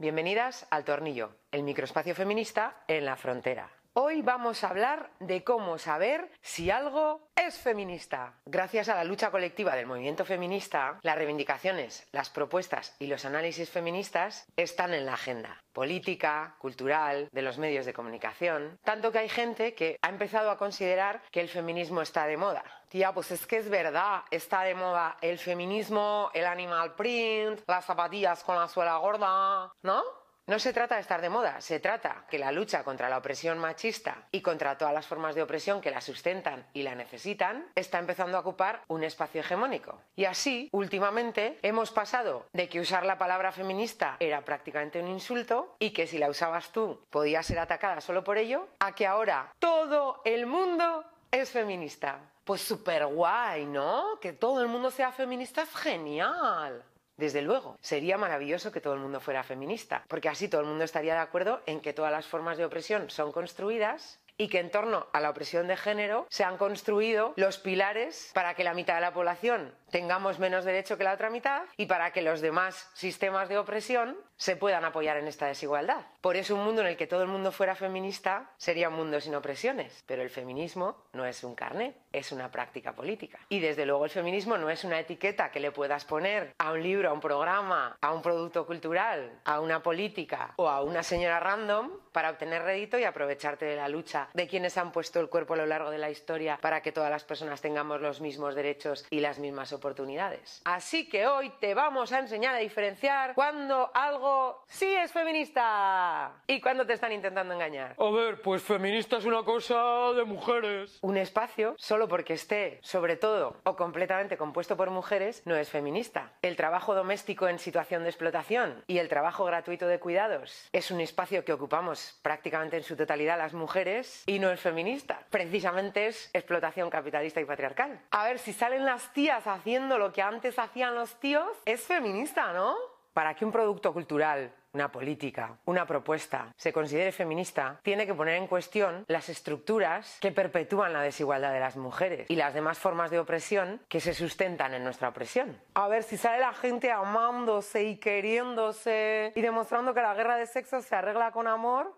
Bienvenidas al Tornillo, el microespacio feminista en la frontera. Hoy vamos a hablar de cómo saber si algo es feminista. Gracias a la lucha colectiva del movimiento feminista, las reivindicaciones, las propuestas y los análisis feministas están en la agenda política, cultural, de los medios de comunicación, tanto que hay gente que ha empezado a considerar que el feminismo está de moda. Tía, pues es que es verdad, está de moda el feminismo, el animal print, las zapatillas con la suela gorda, ¿no? No se trata de estar de moda, se trata que la lucha contra la opresión machista y contra todas las formas de opresión que la sustentan y la necesitan está empezando a ocupar un espacio hegemónico. Y así, últimamente, hemos pasado de que usar la palabra feminista era prácticamente un insulto y que si la usabas tú podías ser atacada solo por ello, a que ahora todo el mundo es feminista. Pues súper guay, ¿no? Que todo el mundo sea feminista es genial. Desde luego, sería maravilloso que todo el mundo fuera feminista, porque así todo el mundo estaría de acuerdo en que todas las formas de opresión son construidas y que en torno a la opresión de género se han construido los pilares para que la mitad de la población tengamos menos derecho que la otra mitad y para que los demás sistemas de opresión se puedan apoyar en esta desigualdad. Por eso un mundo en el que todo el mundo fuera feminista sería un mundo sin opresiones, pero el feminismo no es un carnet, es una práctica política. Y desde luego el feminismo no es una etiqueta que le puedas poner a un libro, a un programa, a un producto cultural, a una política o a una señora random para obtener rédito y aprovecharte de la lucha de quienes han puesto el cuerpo a lo largo de la historia para que todas las personas tengamos los mismos derechos y las mismas oportunidades oportunidades. Así que hoy te vamos a enseñar a diferenciar cuando algo sí es feminista y cuando te están intentando engañar. A ver, pues feminista es una cosa de mujeres. Un espacio, solo porque esté, sobre todo, o completamente compuesto por mujeres, no es feminista. El trabajo doméstico en situación de explotación y el trabajo gratuito de cuidados es un espacio que ocupamos prácticamente en su totalidad las mujeres y no es feminista. Precisamente es explotación capitalista y patriarcal. A ver si salen las tías haciendo lo que antes hacían los tíos, es feminista, ¿no? Para que un producto cultural una política, una propuesta, se considere feminista, tiene que poner en cuestión las estructuras que perpetúan la desigualdad de las mujeres y las demás formas de opresión que se sustentan en nuestra opresión. A ver, si sale la gente amándose y queriéndose y demostrando que la guerra de sexo se arregla con amor,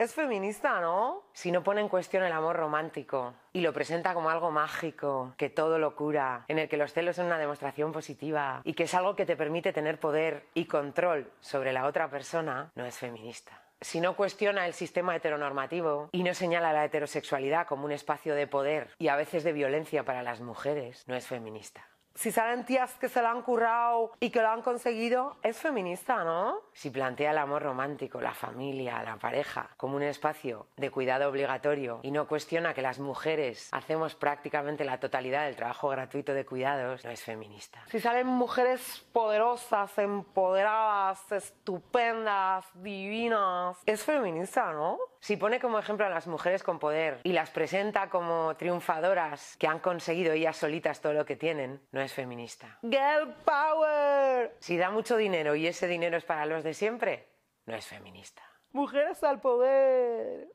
es feminista, ¿no? Si no pone en cuestión el amor romántico y lo presenta como algo mágico, que todo lo cura, en el que los celos son una demostración positiva y que es algo que te permite tener poder y control sobre la otra persona, no es feminista si no cuestiona el sistema heteronormativo y no señala la heterosexualidad como un espacio de poder y a veces de violencia para las mujeres, no es feminista si salen tías que se la han currado y que lo han conseguido, es feminista, ¿no? Si plantea el amor romántico, la familia, la pareja, como un espacio de cuidado obligatorio y no cuestiona que las mujeres hacemos prácticamente la totalidad del trabajo gratuito de cuidados, no es feminista. Si salen mujeres poderosas, empoderadas, estupendas, divinas, es feminista, ¿no? Si pone como ejemplo a las mujeres con poder y las presenta como triunfadoras que han conseguido ellas solitas todo lo que tienen, no es feminista. Girl power. Si da mucho dinero y ese dinero es para los de siempre, no es feminista. Mujeres al poder.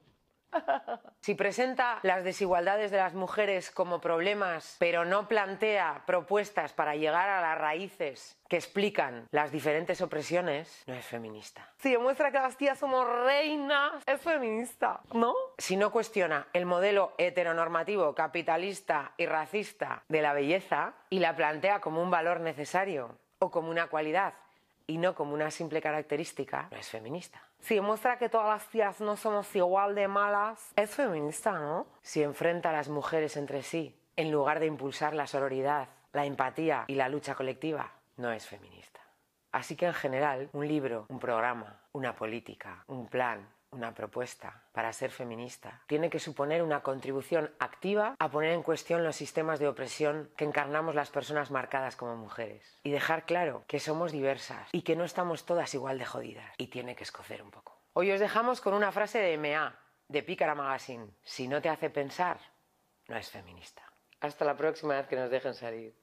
Si presenta las desigualdades de las mujeres como problemas, pero no plantea propuestas para llegar a las raíces que explican las diferentes opresiones, no es feminista. Si demuestra que las tías somos reinas, es feminista, ¿no? Si no cuestiona el modelo heteronormativo, capitalista y racista de la belleza y la plantea como un valor necesario o como una cualidad y no como una simple característica, no es feminista. Si demuestra que todas las tías no somos igual de malas, es feminista, ¿no? Si enfrenta a las mujeres entre sí, en lugar de impulsar la sororidad, la empatía y la lucha colectiva, no es feminista. Así que en general, un libro, un programa, una política, un plan, una propuesta para ser feminista. Tiene que suponer una contribución activa a poner en cuestión los sistemas de opresión que encarnamos las personas marcadas como mujeres y dejar claro que somos diversas y que no estamos todas igual de jodidas y tiene que escocer un poco. Hoy os dejamos con una frase de MA de Pícara Magazine. Si no te hace pensar, no es feminista. Hasta la próxima vez que nos dejen salir.